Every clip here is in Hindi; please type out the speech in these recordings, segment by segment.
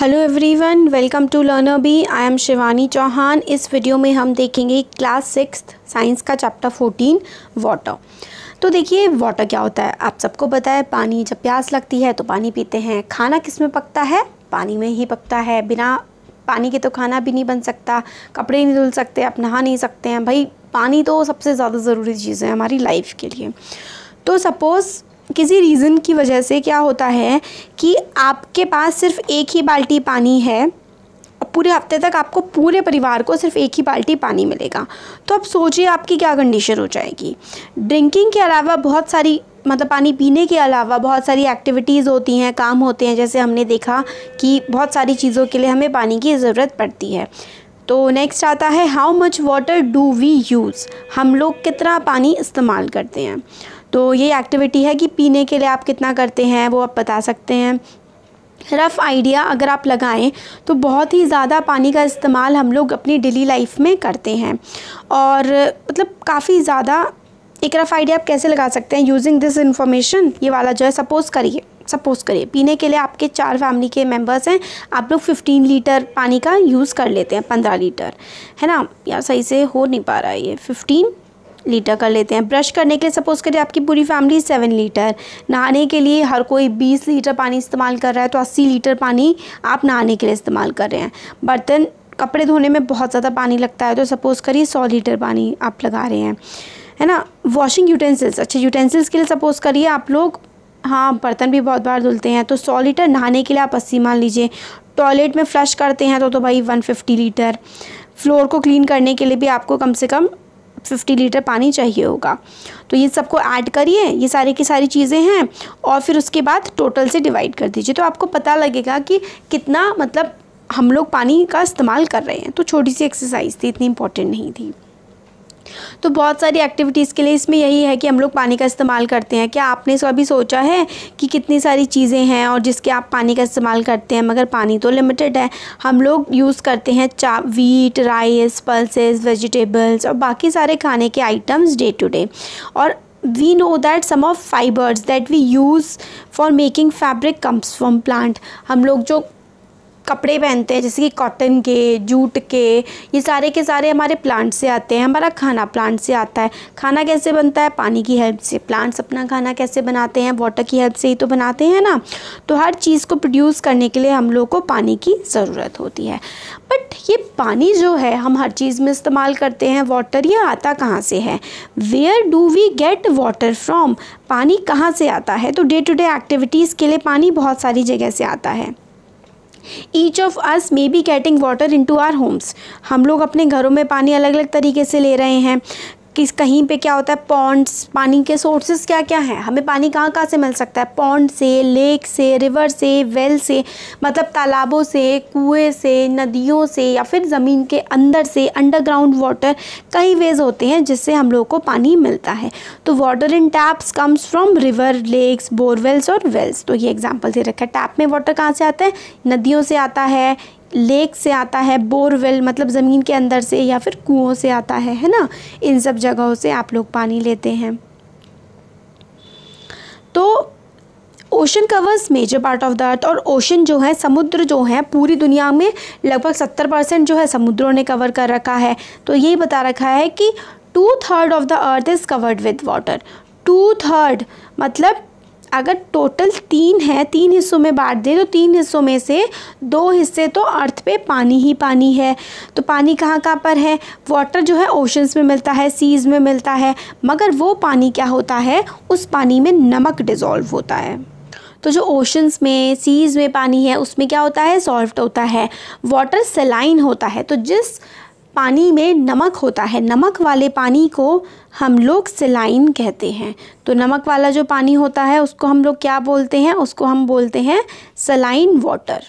hello everyone welcome to learner bee I am Shivani Chauhan इस वीडियो में हम देखेंगे क्लास सिक्स साइंस का चैप्टर फोर्टीन वाटर तो देखिए वाटर क्या होता है आप सबको पता है पानी जब प्यास लगती है तो पानी पीते हैं खाना किस में पकता है पानी में ही पकता है बिना पानी के तो खाना भी नहीं बन सकता कपड़े नहीं धुल सकते आप नहा नहीं सकते हैं भाई पानी तो सबसे ज़्यादा ज़रूरी चीज़ है हमारी लाइफ के लिए तो सपोज़ किसी रीज़न की वजह से क्या होता है कि आपके पास सिर्फ एक ही बाल्टी पानी है पूरे हफ्ते तक आपको पूरे परिवार को सिर्फ एक ही बाल्टी पानी मिलेगा तो आप सोचिए आपकी क्या कंडीशन हो जाएगी ड्रिंकिंग के अलावा बहुत सारी मतलब पानी पीने के अलावा बहुत सारी एक्टिविटीज़ होती हैं काम होते हैं जैसे हमने देखा कि बहुत सारी चीज़ों के लिए हमें पानी की ज़रूरत पड़ती है तो नेक्स्ट आता है how much water do we use हम लोग कितना पानी इस्तेमाल करते हैं तो ये एक्टिविटी है कि पीने के लिए आप कितना करते हैं वो आप बता सकते हैं रफ़ आइडिया अगर आप लगाएं तो बहुत ही ज़्यादा पानी का इस्तेमाल हम लोग अपनी डेली लाइफ में करते हैं और मतलब काफ़ी ज़्यादा एक रफ़ आइडिया आप कैसे लगा सकते हैं यूजिंग दिस इन्फॉर्मेशन ये वाला जो है सपोज़ करिए सपोज़ करिए पीने के लिए आपके चार फैमिली के मेंबर्स हैं आप लोग 15 लीटर पानी का यूज़ कर लेते हैं 15 लीटर है ना यार सही से हो नहीं पा रहा है ये 15 लीटर कर लेते हैं ब्रश करने के लिए सपोज़ करिए आपकी पूरी फैमिली सेवन लीटर नहाने के लिए हर कोई बीस लीटर पानी इस्तेमाल कर रहा है तो अस्सी लीटर पानी आप नहाने के लिए इस्तेमाल कर रहे हैं बर्तन कपड़े धोने में बहुत ज़्यादा पानी लगता है तो सपोज़ करिए सौ लीटर पानी आप लगा रहे हैं है ना वॉशिंग यूटेंसिल्स अच्छा यूटेंसिल्स के लिए सपोज़ करिए आप लोग हाँ बर्तन भी बहुत बार धुलते हैं तो सौ लीटर नहाने के लिए आप अस्सी मान लीजिए टॉयलेट में फ्लश करते हैं तो तो भाई वन फिफ्टी लीटर फ्लोर को क्लीन करने के लिए भी आपको कम से कम फिफ्टी लीटर पानी चाहिए होगा तो ये सबको ऐड करिए ये सारे की सारी चीज़ें हैं और फिर उसके बाद टोटल से डिवाइड कर दीजिए तो आपको पता लगेगा कि कितना मतलब हम लोग पानी का इस्तेमाल कर रहे हैं तो छोटी सी एक्सरसाइज थी इतनी इंपॉर्टेंट नहीं थी तो बहुत सारी एक्टिविटीज़ के लिए इसमें यही है कि हम लोग पानी का इस्तेमाल करते हैं क्या आपने कभी सोचा है कि कितनी सारी चीज़ें हैं और जिसके आप पानी का इस्तेमाल करते हैं मगर पानी तो लिमिटेड है हम लोग यूज़ करते हैं चा वीट राइस पल्सेस वेजिटेबल्स और बाकी सारे खाने के आइटम्स डे टू डे और we know that some of fibres that we use for making fabric comes from plant हम लोग जो कपड़े पहनते हैं जैसे कि कॉटन के जूट के ये सारे के सारे हमारे प्लांट से आते हैं हमारा खाना प्लांट से आता है खाना कैसे बनता है पानी की हेल्प से प्लांट्स अपना खाना कैसे बनाते हैं वाटर की हेल्प से ही तो बनाते हैं ना तो हर चीज़ को प्रोड्यूस करने के लिए हम लोग को पानी की ज़रूरत होती है बट ये पानी जो है हम हर चीज़ में इस्तेमाल करते हैं वाटर ये आता कहाँ से है where do we get water from पानी कहाँ से आता है तो डे टू डे एक्टिविटीज़ के लिए पानी बहुत सारी जगह से आता है each of us may be getting water into our homes हम लोग अपने घरों में पानी अलग अलग तरीके से ले रहे हैं किस कहीं पे क्या होता है पॉन्ड्स पानी के सोर्सेज क्या क्या हैं हमें पानी कहाँ कहाँ से मिल सकता है पॉन्ड से लेक से रिवर से वेल से मतलब तालाबों से कुएँ से नदियों से या फिर ज़मीन के अंदर से अंडरग्राउंड वाटर कई वेज होते हैं जिससे हम लोगों को पानी मिलता है तो water in taps comes from river lakes borewells और वेल्स तो ये एग्जाम्पल दे रखा है टैप में वाटर कहाँ से आता है नदियों से आता है लेक से आता है बोरवेल मतलब ज़मीन के अंदर से या फिर कुओं से आता है है ना इन सब जगहों से आप लोग पानी लेते हैं तो ocean covers major part of the earth और ओशन जो है समुद्र जो है पूरी दुनिया में लगभग सत्तर परसेंट जो है समुद्रों ने कवर कर रखा है तो यही बता रखा है कि two third of the earth is covered with water two third मतलब अगर टोटल तीन है तीन हिस्सों में बांट दें तो तीन हिस्सों में से दो हिस्से तो अर्थ पे पानी ही पानी है तो पानी कहाँ कहाँ पर है वाटर जो है ओशंस में मिलता है सीज़ में मिलता है मगर वो पानी क्या होता है उस पानी में नमक डिज़ोल्व होता है तो जो ओशंस में सीज़ में पानी है उसमें क्या होता है सॉल्ट होता है वाटर सेलाइन होता है तो जिस पानी में नमक होता है नमक वाले पानी को हम लोग सिलाइन कहते हैं तो नमक वाला जो पानी होता है उसको हम लोग क्या बोलते हैं उसको हम बोलते हैं सलाइन वाटर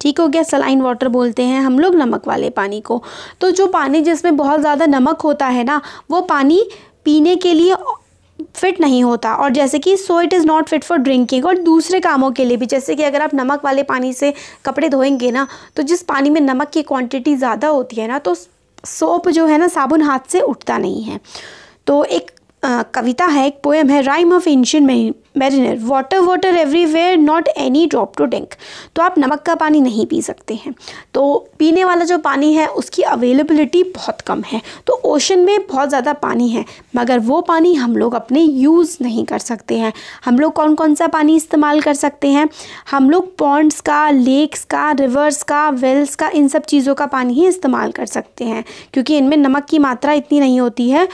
ठीक हो गया सलाइन वाटर बोलते हैं हम लोग नमक वाले पानी को तो जो पानी जिसमें बहुत ज़्यादा नमक होता है ना वो पानी पीने के लिए फिट नहीं होता और जैसे कि so it is not fit for drinking और दूसरे कामों के लिए भी जैसे कि अगर आप नमक वाले पानी से कपड़े धोएंगे ना तो जिस पानी में नमक की क्वांटिटी ज़्यादा होती है ना तो उस सोप जो है ना साबुन हाथ से उठता नहीं है तो एक कविता है एक पोएम है rime of ancient mariner water water everywhere not any drop to drink तो आप नमक का पानी नहीं पी सकते हैं तो पीने वाला जो पानी है उसकी अवेलेबिलिटी बहुत कम है तो ओशन में बहुत ज़्यादा पानी है मगर वो पानी हम लोग अपने यूज़ नहीं कर सकते हैं हम लोग कौन कौन सा पानी इस्तेमाल कर सकते हैं हम लोग पॉन्ड्स का लेक्स का रिवर्स का वेल्स का इन सब चीज़ों का पानी ही इस्तेमाल कर सकते हैं क्योंकि इनमें नमक की मात्रा इतनी नहीं होती है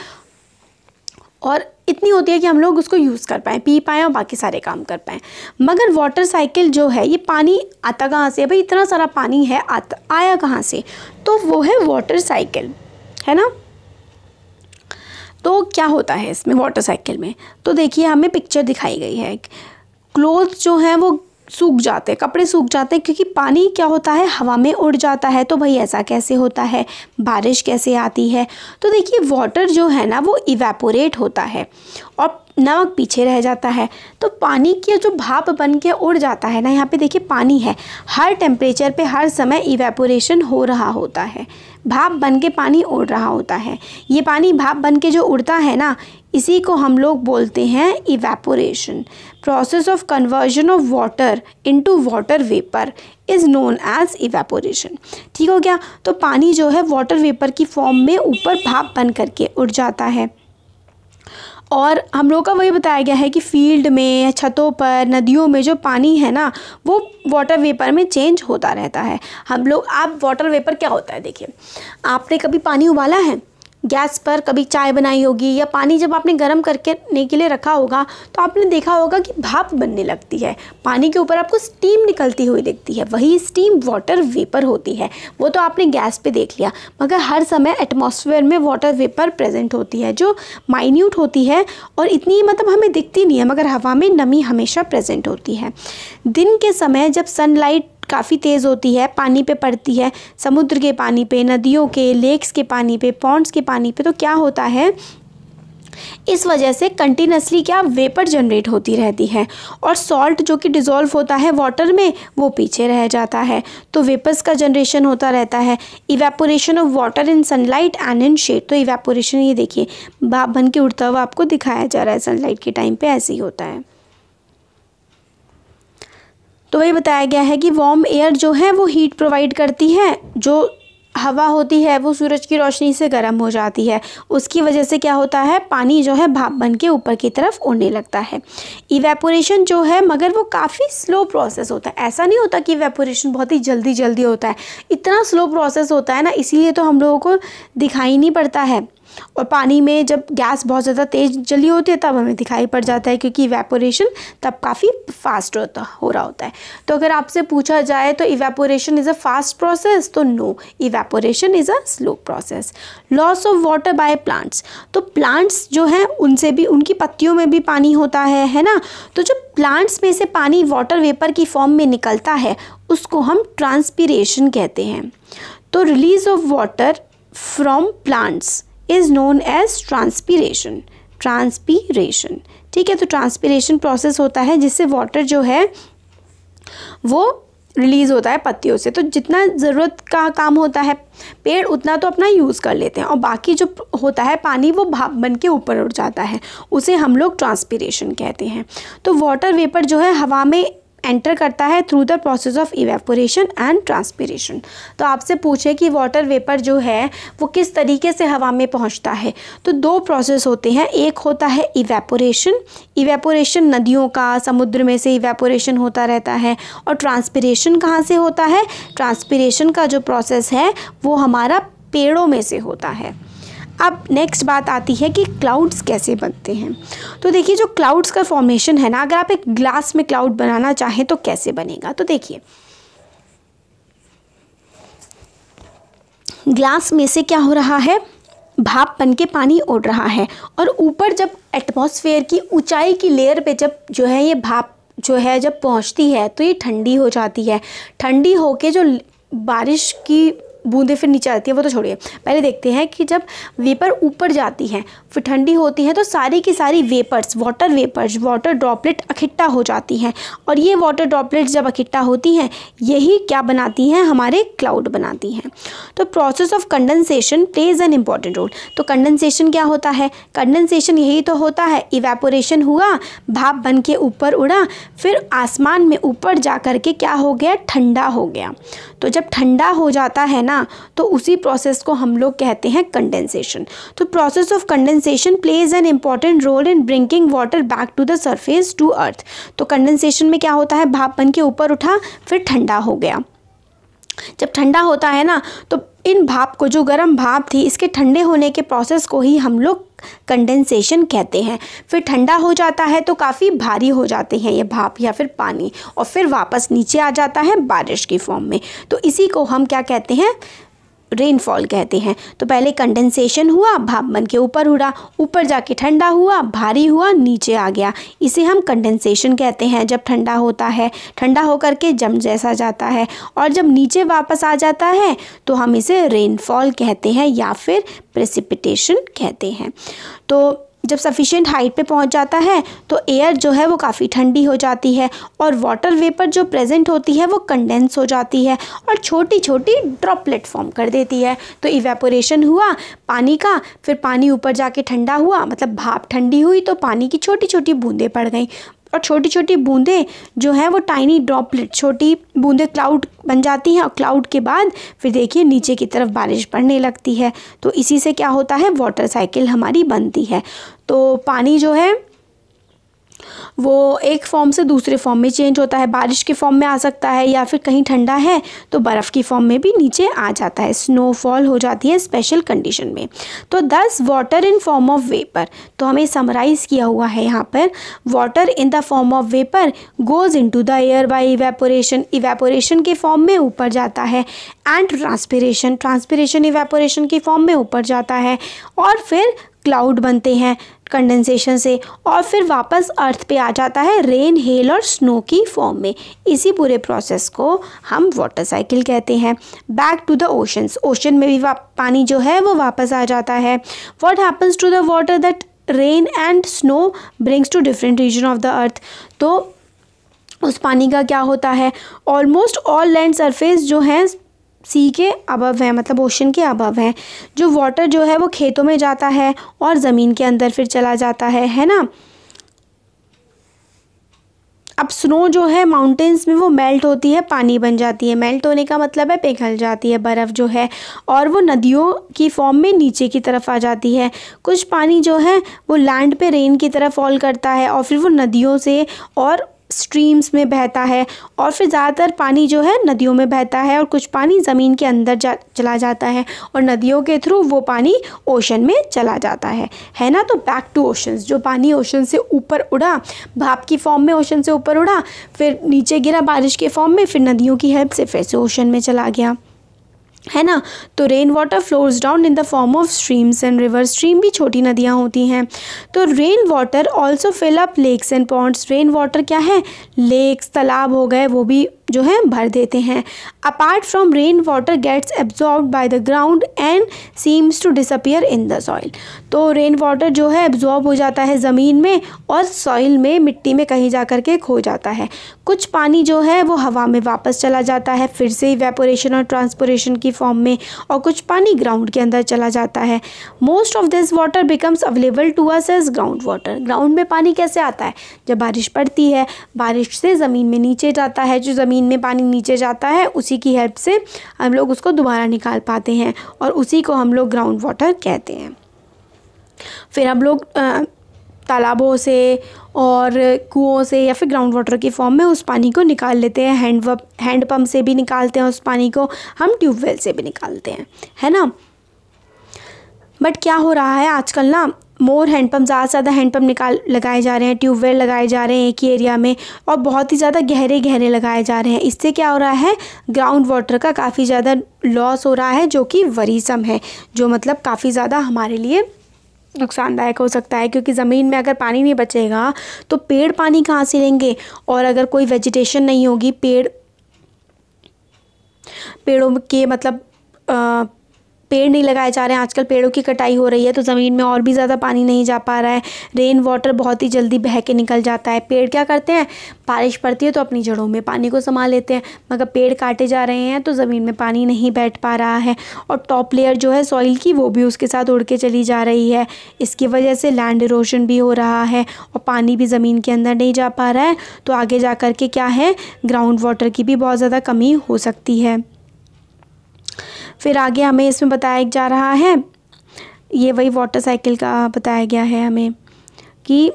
और इतनी होती है कि हम लोग उसको यूज़ कर पाएँ पी पाएँ और बाकी सारे काम कर पाएँ मगर वाटर साइकिल जो है ये पानी आता कहाँ से भाई इतना सारा पानी है आता आया कहाँ से तो वो है वाटर साइकिल है ना तो क्या होता है इसमें वाटर साइकिल में तो देखिए हमें पिक्चर दिखाई गई है क्लोथ जो हैं वो सूख जाते हैं कपड़े सूख जाते हैं क्योंकि पानी क्या होता है हवा में उड़ जाता है तो भाई ऐसा कैसे होता है बारिश कैसे आती है तो देखिए वाटर जो है ना वो इवेपोरेट होता है और नमक पीछे रह जाता है तो पानी की जो भाप बन के उड़ जाता है ना यहाँ पे देखिए पानी है हर टेम्परेचर पे हर समय इवेपोरेशन हो रहा होता है भाप बन के पानी उड़ रहा होता है ये पानी भाप बन के जो उड़ता है ना इसी को हम लोग बोलते हैं evaporation process of conversion of water into water vapour is known as evaporation ठीक हो गया तो पानी जो है वाटर वेपर की फॉर्म में ऊपर भाप बन करके उड़ जाता है और हम लोग का वही बताया गया है कि फील्ड में छतों पर नदियों में जो पानी है ना वो वाटर वेपर में चेंज होता रहता है हम लोग आप वाटर वेपर क्या होता है देखिए आपने कभी पानी उबाला है गैस पर कभी चाय बनाई होगी या पानी जब आपने गर्म करके ने के लिए रखा होगा तो आपने देखा होगा कि भाप बनने लगती है पानी के ऊपर आपको स्टीम निकलती हुई दिखती है वही स्टीम वाटर वेपर होती है वो तो आपने गैस पे देख लिया मगर हर समय एटमॉस्फेयर में वाटर वेपर प्रेजेंट होती है जो माइन्यूट होती है और इतनी मतलब हमें दिखती नहीं है मगर हवा में नमी हमेशा प्रेजेंट होती है दिन के समय जब सनलाइट काफ़ी तेज़ होती है पानी पे पड़ती है समुद्र के पानी पे नदियों के लेक्स के पानी पे पॉन्ड्स के पानी पे तो क्या होता है इस वजह से कंटिन्यूसली क्या वेपर जनरेट होती रहती है और सॉल्ट जो कि डिज़ोल्व होता है वाटर में वो पीछे रह जाता है तो वेपर्स का जनरेशन होता रहता है evaporation of water in sunlight and in shade तो इवेपोरेशन ये देखिए भाप बन के उड़ता हुआ आपको दिखाया जा रहा है सनलाइट के टाइम पे ऐसे ही होता है तो वही बताया गया है कि वार्म एयर जो है वो हीट प्रोवाइड करती है जो हवा होती है वो सूरज की रोशनी से गर्म हो जाती है उसकी वजह से क्या होता है पानी जो है भाप बन के ऊपर की तरफ उड़ने लगता है इवेपोरेशन जो है मगर वो काफ़ी स्लो प्रोसेस होता है ऐसा नहीं होता कि इवेपोरेशन बहुत ही जल्दी जल्दी होता है इतना स्लो प्रोसेस होता है ना इसीलिए तो हम लोगों को दिखाई नहीं पड़ता है और पानी में जब गैस बहुत ज़्यादा तेज़ जली होती है तब हमें दिखाई पड़ जाता है क्योंकि इवेपोरेशन तब काफ़ी फास्ट होता हो रहा होता है तो अगर आपसे पूछा जाए तो evaporation is a fast process तो no evaporation is a slow process loss of water by plants तो प्लांट्स जो हैं उनसे भी उनकी पत्तियों में भी पानी होता है है ना तो जो प्लांट्स में से पानी वाटर वेपर की फॉर्म में निकलता है उसको हम ट्रांसपीरेशन कहते हैं तो release of water from plants is known as transpiration transpiration ठीक है तो ट्रांसपीरेशन प्रोसेस होता है जिससे वाटर जो है वो रिलीज़ होता है पत्तियों से तो जितना ज़रूरत का काम होता है पेड़ उतना तो अपना यूज़ कर लेते हैं और बाकी जो होता है पानी वो भाप बन के ऊपर उठ जाता है उसे हम लोग ट्रांसपीरेशन कहते हैं तो वाटर वेपर जो है हवा में एंटर करता है through the process of evaporation and transpiration तो आपसे पूछे कि वाटर वेपर जो है वो किस तरीके से हवा में पहुंचता है तो दो प्रोसेस होते हैं एक होता है इवेपोरेशन इवेपोरेशन नदियों का समुद्र में से इवेपोरेशन होता रहता है और ट्रांसपीरेशन कहाँ से होता है ट्रांसपीरेशन का जो प्रोसेस है वो हमारा पेड़ों में से होता है अब नेक्स्ट बात आती है कि क्लाउड्स कैसे बनते हैं तो देखिए जो क्लाउड्स का फॉर्मेशन है ना अगर आप एक ग्लास में क्लाउड बनाना चाहें तो कैसे बनेगा तो देखिए ग्लास में से क्या हो रहा है भाप बन के पानी ओढ़ रहा है और ऊपर जब एटमॉस्फेयर की ऊंचाई की लेयर पे जब जो है ये भाप जो है जब पहुंचती है तो ये ठंडी हो जाती है ठंडी होके जो बारिश की बूंदें फिर नीचे आती है वो तो छोड़िए पहले देखते हैं कि जब वेपर ऊपर जाती हैं फिर ठंडी होती है तो सारी की सारी vapours water vapours water droplet इकट्ठा हो जाती हैं और ये वाटर ड्रॉपलेट्स जब इकट्ठा होती हैं यही क्या बनाती हैं हमारे क्लाउड बनाती हैं तो process of condensation plays an important role तो कंडेंसेशन क्या होता है कंडेंसेशन यही तो होता है इवेपोरेशन हुआ भाप बन के ऊपर उड़ा फिर आसमान में ऊपर जा कर के क्या हो गया ठंडा हो गया तो जब ठंडा हो जाता है ना ना तो उसी प्रोसेस को हम लोग कहते हैं कंडेंसेशन तो process of condensation plays an important role in bringing water back to the surface to earth तो कंडेंसेशन में क्या होता है भाप बन के ऊपर उठा फिर ठंडा हो गया जब ठंडा होता है ना तो इन भाप को जो गर्म भाप थी इसके ठंडे होने के प्रोसेस को ही हम लोग कंडेंसेशन कहते हैं फिर ठंडा हो जाता है तो काफ़ी भारी हो जाते हैं ये भाप या फिर पानी और फिर वापस नीचे आ जाता है बारिश की फॉर्म में तो इसी को हम क्या कहते हैं रेनफॉल कहते हैं तो पहले कंडेंसेशन हुआ भाप बन के ऊपर उड़ा ऊपर जाके ठंडा हुआ भारी हुआ नीचे आ गया इसे हम कंडेंसेशन कहते हैं जब ठंडा होता है ठंडा होकर के जम जैसा जाता है और जब नीचे वापस आ जाता है तो हम इसे रेनफॉल कहते हैं या फिर प्रेसिपिटेशन कहते हैं तो जब सफिशेंट हाइट पे पहुंच जाता है तो एयर जो है वो काफ़ी ठंडी हो जाती है और वाटर वेपर जो प्रेजेंट होती है वो कंडेंस हो जाती है और छोटी छोटी ड्रॉपलेट फॉर्म कर देती है तो इवेपोरेशन हुआ पानी का फिर पानी ऊपर जाके ठंडा हुआ मतलब भाप ठंडी हुई तो पानी की छोटी छोटी बूंदें पड़ गई और छोटी छोटी बूंदें जो हैं वो टाइनी ड्रॉपलेट छोटी बूंदें क्लाउड बन जाती हैं और क्लाउड के बाद फिर देखिए नीचे की तरफ बारिश पड़ने लगती है तो इसी से क्या होता है वाटर साइकिल हमारी बनती है तो पानी जो है वो एक फॉर्म से दूसरे फॉर्म में चेंज होता है बारिश के फॉर्म में आ सकता है या फिर कहीं ठंडा है तो बर्फ़ की फॉर्म में भी नीचे आ जाता है स्नोफॉल हो जाती है स्पेशल कंडीशन में तो this water in form of vapour तो हमें समराइज़ किया हुआ है यहाँ पर water in the form of vapour goes into the air by evaporation evaporation के फॉर्म में ऊपर जाता है एंड ट्रांसपीरेशन ट्रांसपरेशन इवेपोरेशन के फॉर्म में ऊपर जाता है और फिर क्लाउड बनते हैं कंडेंसेशन से और फिर वापस अर्थ पे आ जाता है रेन हेल और स्नो की फॉर्म में इसी पूरे प्रोसेस को हम वाटर साइकिल कहते हैं back to the oceans ocean में भी पानी जो है वो वापस आ जाता है what happens to the water that rain and snow brings to different region of the earth तो उस पानी का क्या होता है ऑलमोस्ट ऑल लैंड सरफेस जो हैं सी के अबव हैं मतलब ओशन के अबव हैं जो वाटर जो है वो खेतों में जाता है और ज़मीन के अंदर फिर चला जाता है है ना अब स्नो जो है माउंटेन्स में वो मेल्ट होती है पानी बन जाती है मेल्ट होने का मतलब है पिघल जाती है बर्फ़ जो है और वो नदियों की फॉर्म में नीचे की तरफ आ जाती है कुछ पानी जो है वो लैंड पे रेन की तरह फॉल करता है और फिर वो नदियों से और स्ट्रीम्स में बहता है और फिर ज़्यादातर पानी जो है नदियों में बहता है और कुछ पानी ज़मीन के अंदर जा चला जाता है और नदियों के थ्रू वो पानी ओशन में चला जाता है है ना तो बैक टू ओशंस जो पानी ओशन से ऊपर उड़ा भाप की फॉर्म में ओशन से ऊपर उड़ा फिर नीचे गिरा बारिश के फॉर्म में फिर नदियों की हेल्प से फिर से ओशन में चला गया है ना तो rain water flows down in the form of streams and river stream भी छोटी नदियाँ होती हैं तो rain water also fill up lakes and ponds rain water क्या है लेक्स तालाब हो गए वो भी जो है भर देते हैं apart from rain water gets absorb by the ground and seems to disappear in the soil तो रेन वाटर जो है एब्जॉर्ब हो जाता है ज़मीन में और सॉइल में मिट्टी में कहीं जा करके के खो जाता है कुछ पानी जो है वो हवा में वापस चला जाता है फिर से वेपोरेशन और ट्रांसपोरेशन की फॉर्म में और कुछ पानी ग्राउंड के अंदर चला जाता है most of this water becomes available to us as ground water ground में पानी कैसे आता है जब बारिश पड़ती है बारिश से ज़मीन में नीचे जाता है जो ज़मीन ज़मीन में पानी नीचे जाता है उसी की हेल्प से हम लोग उसको दोबारा निकाल पाते हैं और उसी को हम लोग ग्राउंड वाटर कहते हैं फिर हम लोग तालाबों से और कुओं से या फिर ग्राउंड वाटर के फॉर्म में उस पानी को निकाल लेते हैं हैंड हैंड पम्प से भी निकालते हैं उस पानी को हम ट्यूबवेल से भी निकालते हैं है ना बट क्या हो रहा है आजकल ना मोर हैंडपम्प ज़्यादा से ज़्यादा हैंडपम्प निकाल लगाए जा रहे हैं ट्यूबवेल लगाए जा रहे हैं एक ही एरिया में और बहुत ही ज़्यादा गहरे गहरे लगाए जा रहे हैं इससे क्या हो रहा है ग्राउंड वाटर का काफ़ी ज़्यादा लॉस हो रहा है जो कि वरीसम है जो मतलब काफ़ी ज़्यादा हमारे लिए नुकसानदायक हो सकता है क्योंकि ज़मीन में अगर पानी नहीं बचेगा तो पेड़ पानी कहाँ से लेंगे और अगर कोई वेजिटेशन नहीं होगी पेड़ पेड़ों के मतलब आ, पेड़ नहीं लगाए जा रहे हैं आजकल पेड़ों की कटाई हो रही है तो ज़मीन में और भी ज़्यादा पानी नहीं जा पा रहा है रेन वाटर बहुत ही जल्दी बह के निकल जाता है पेड़ क्या करते हैं बारिश पड़ती है तो अपनी जड़ों में पानी को संभाल लेते हैं मगर पेड़ काटे जा रहे हैं तो ज़मीन में पानी नहीं बैठ पा रहा है और टॉप लेयर जो है सॉइल की वो भी उसके साथ उड़ के चली जा रही है इसकी वजह से लैंड इरोशन भी हो रहा है और पानी भी ज़मीन के अंदर नहीं जा पा रहा है तो आगे जा कर के क्या है ग्राउंड वाटर की भी बहुत ज़्यादा कमी हो सकती है फिर आगे हमें इसमें बताया जा रहा है ये वही वाटर साइकिल का बताया गया है हमें कि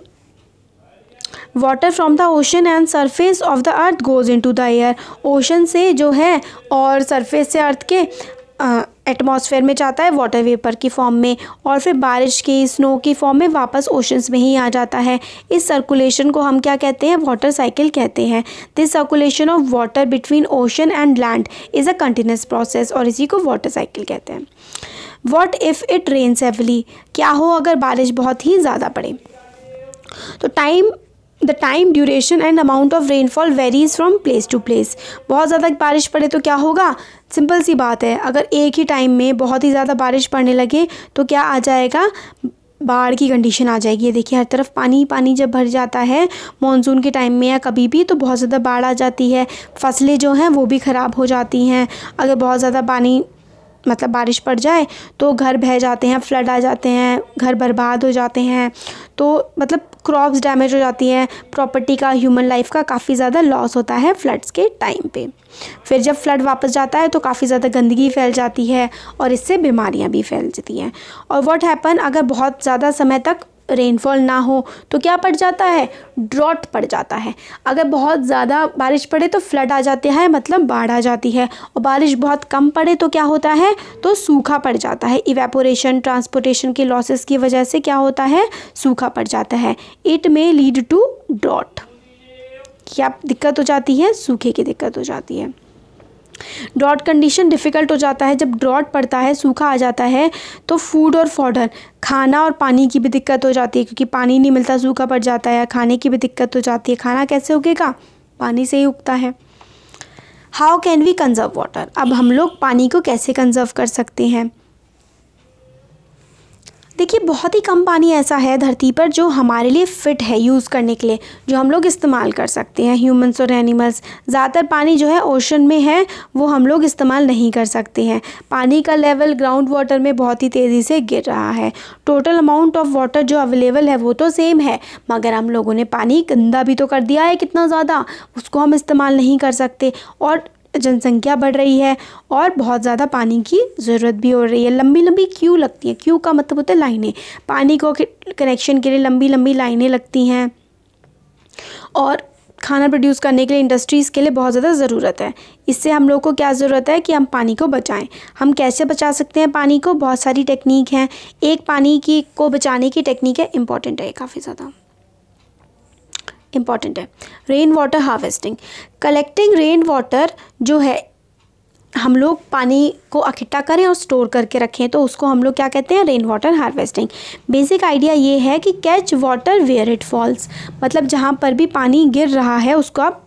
water from the ocean and surface of the earth goes into the air ocean से जो है और सरफेस से अर्थ के एटमॉस्फेयर में जाता है वाटर वेपर की फॉर्म में और फिर बारिश की स्नो की फॉर्म में वापस ओशंस में ही आ जाता है इस सर्कुलेशन को हम क्या कहते हैं वाटर साइकिल कहते हैं this circulation of water between ocean and land is a continuous process और इसी को वाटर साइकिल कहते हैं what if it rains heavily क्या हो अगर बारिश बहुत ही ज़्यादा पड़े तो time the time duration and amount of rainfall varies from place to place बहुत ज़्यादा बारिश पड़े तो क्या होगा सिंपल सी बात है अगर एक ही टाइम में बहुत ही ज़्यादा बारिश पड़ने लगे तो क्या आ जाएगा बाढ़ की कंडीशन आ जाएगी देखिए हर तरफ पानी ही पानी जब भर जाता है मानसून के टाइम में या कभी भी तो बहुत ज़्यादा बाढ़ आ जाती है फसलें जो हैं वो भी ख़राब हो जाती हैं अगर बहुत ज़्यादा पानी मतलब बारिश पड़ जाए तो घर बह जाते हैं फ्लड आ जाते हैं घर बर्बाद हो जाते हैं तो मतलब क्रॉप्स डैमेज हो जाती हैं प्रॉपर्टी का ह्यूमन लाइफ का काफ़ी ज़्यादा लॉस होता है फ्लड्स के टाइम पे फिर जब फ्लड वापस जाता है तो काफ़ी ज़्यादा गंदगी फैल जाती है और इससे बीमारियां भी फैल जाती हैं और व्हाट हैपन अगर बहुत ज़्यादा समय तक रेनफॉल ना हो तो क्या पड़ जाता है ड्रॉट पड़ जाता है अगर बहुत ज़्यादा बारिश पड़े तो फ्लड आ जाते हैं मतलब बाढ़ आ जाती है और बारिश बहुत कम पड़े तो क्या होता है तो सूखा पड़ जाता है इवेपोरेशन ट्रांसपोर्टेशन के लॉसेस की वजह से क्या होता है सूखा पड़ जाता है it may lead to drought क्या दिक्कत हो जाती है सूखे की दिक्कत हो जाती है ड्रॉट कंडीशन डिफ़िकल्ट हो जाता है जब ड्रॉट पड़ता है सूखा आ जाता है तो फूड और फॉडर खाना और पानी की भी दिक्कत हो जाती है क्योंकि पानी नहीं मिलता सूखा पड़ जाता है खाने की भी दिक्कत हो जाती है खाना कैसे उगेगा पानी से ही उगता है how can we conserve water अब हम लोग पानी को कैसे कंजर्व कर सकते हैं देखिए बहुत ही कम पानी ऐसा है धरती पर जो हमारे लिए फ़िट है यूज़ करने के लिए जो हम लोग इस्तेमाल कर सकते हैं ह्यूमंस और एनिमल्स ज़्यादातर पानी जो है ओशन में है वो हम लोग इस्तेमाल नहीं कर सकते हैं पानी का लेवल ग्राउंड वाटर में बहुत ही तेज़ी से गिर रहा है टोटल अमाउंट ऑफ वाटर जो अवेलेबल है वो तो सेम है मगर हम लोगों ने पानी गंदा भी तो कर दिया है कितना ज़्यादा उसको हम इस्तेमाल नहीं कर सकते और तो जनसंख्या बढ़ रही है और बहुत ज़्यादा पानी की ज़रूरत भी हो रही है लंबी लंबी क्यू लगती है क्यू का मतलब होता है लाइनें पानी को कनेक्शन के लिए लंबी लंबी लाइनें लगती हैं और खाना प्रोड्यूस करने के लिए इंडस्ट्रीज़ के लिए बहुत ज़्यादा ज़रूरत है इससे हम लोग को क्या ज़रूरत है कि हम पानी को बचाएं हम कैसे बचा सकते हैं पानी को बहुत सारी टेक्निक हैं एक पानी की को बचाने की टेक्निक है इंपॉर्टेंट है काफ़ी ज़्यादा इम्पॉर्टेंट है rain water harvesting collecting rain water जो है हम लोग पानी को इकट्ठा करें और स्टोर करके रखें तो उसको हम लोग क्या कहते हैं rain water harvesting basic idea ये है कि catch water where it falls मतलब जहाँ पर भी पानी गिर रहा है उसको आप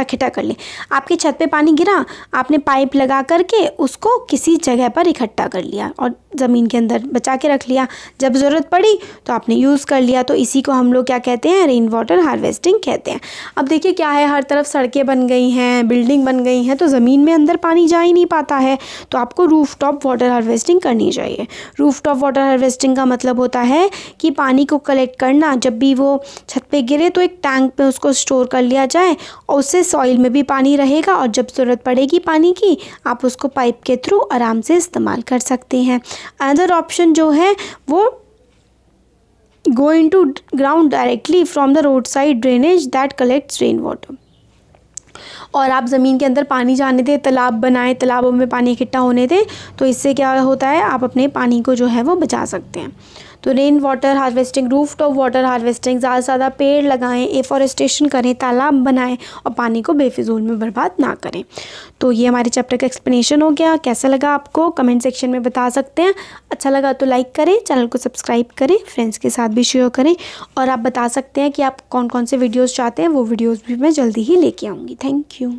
इकट्ठा कर लें आपकी छत पे पानी गिरा आपने पाइप लगा करके उसको किसी जगह पर इकट्ठा कर लिया और ज़मीन के अंदर बचा के रख लिया जब ज़रूरत पड़ी तो आपने यूज़ कर लिया तो इसी को हम लोग क्या कहते हैं रेन वाटर हारवेस्टिंग कहते हैं अब देखिए क्या है हर तरफ सड़कें बन गई हैं बिल्डिंग बन गई हैं तो ज़मीन में अंदर पानी जा ही नहीं पाता है तो आपको रूफ़ टॉप वाटर हारवेस्टिंग करनी चाहिए रूफ़ टॉप वाटर हारवेस्टिंग का मतलब होता है कि पानी को कलेक्ट करना जब भी वो छत पर गिरे तो एक टैंक में उसको स्टोर कर लिया जाए और उससे सॉइल में भी पानी रहेगा और जब ज़रूरत पड़ेगी पानी की आप उसको पाइप के थ्रू आराम से इस्तेमाल कर सकते हैं अनदर ऑप्शन जो है वो to ground directly from the road side drainage that collects rain water और आप ज़मीन के अंदर पानी जाने दें तालाब बनाएं तालाबों में पानी इकट्ठा होने दें तो इससे क्या होता है आप अपने पानी को जो है वो बचा सकते हैं तो rain water harvesting roof top water harvesting ज़्यादा से ज़्यादा पेड़ लगाएं एफॉरेस्टेशन करें तालाब बनाएं और पानी को बेफिजूल में बर्बाद ना करें तो ये हमारे चैप्टर का एक्सप्लेनेशन हो गया कैसा लगा आपको कमेंट सेक्शन में बता सकते हैं अच्छा लगा तो लाइक करें चैनल को सब्सक्राइब करें फ्रेंड्स के साथ भी शेयर करें और आप बता सकते हैं कि आप कौन कौन से वीडियोज़ चाहते हैं वो वीडियोज़ भी मैं जल्दी ही लेके आऊँगी थैंक यू